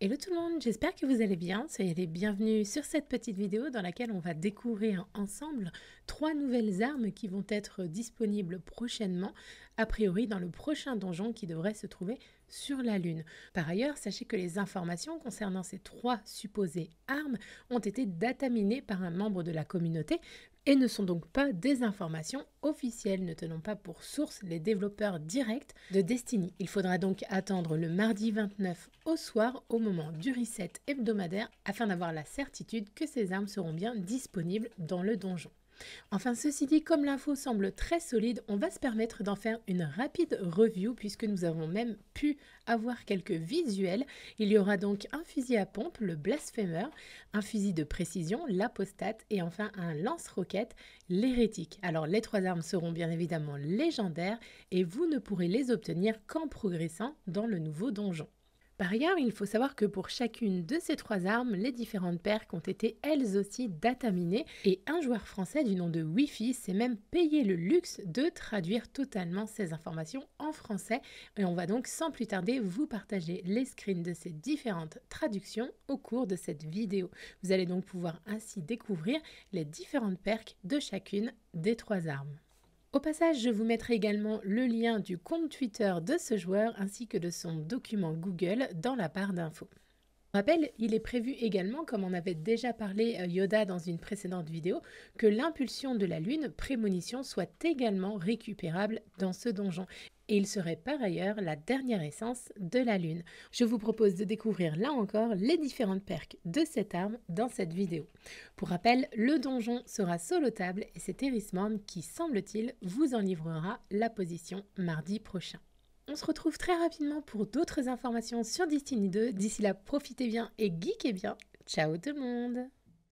Hello tout le monde, j'espère que vous allez bien. Soyez les bienvenus sur cette petite vidéo dans laquelle on va découvrir ensemble trois nouvelles armes qui vont être disponibles prochainement, a priori dans le prochain donjon qui devrait se trouver sur la Lune. Par ailleurs, sachez que les informations concernant ces trois supposées armes ont été dataminées par un membre de la communauté, et ne sont donc pas des informations officielles ne tenant pas pour source les développeurs directs de Destiny. Il faudra donc attendre le mardi 29 au soir au moment du reset hebdomadaire afin d'avoir la certitude que ces armes seront bien disponibles dans le donjon. Enfin, ceci dit, comme l'info semble très solide, on va se permettre d'en faire une rapide review puisque nous avons même pu avoir quelques visuels. Il y aura donc un fusil à pompe, le blasphémeur, un fusil de précision, l'apostate et enfin un lance-roquette, l'hérétique. Alors les trois armes seront bien évidemment légendaires et vous ne pourrez les obtenir qu'en progressant dans le nouveau donjon. Par ailleurs, il faut savoir que pour chacune de ces trois armes, les différentes perques ont été elles aussi dataminées et un joueur français du nom de Wifi s'est même payé le luxe de traduire totalement ces informations en français et on va donc sans plus tarder vous partager les screens de ces différentes traductions au cours de cette vidéo. Vous allez donc pouvoir ainsi découvrir les différentes perques de chacune des trois armes. Au passage, je vous mettrai également le lien du compte Twitter de ce joueur ainsi que de son document Google dans la barre d'infos rappel, il est prévu également, comme on avait déjà parlé euh, Yoda dans une précédente vidéo, que l'impulsion de la Lune, prémonition, soit également récupérable dans ce donjon. Et il serait par ailleurs la dernière essence de la Lune. Je vous propose de découvrir là encore les différentes perques de cette arme dans cette vidéo. Pour rappel, le donjon sera solotable et c'est Erismorn qui, semble-t-il, vous en livrera la position mardi prochain. On se retrouve très rapidement pour d'autres informations sur Destiny 2. D'ici là, profitez bien et geekez bien. Ciao tout le monde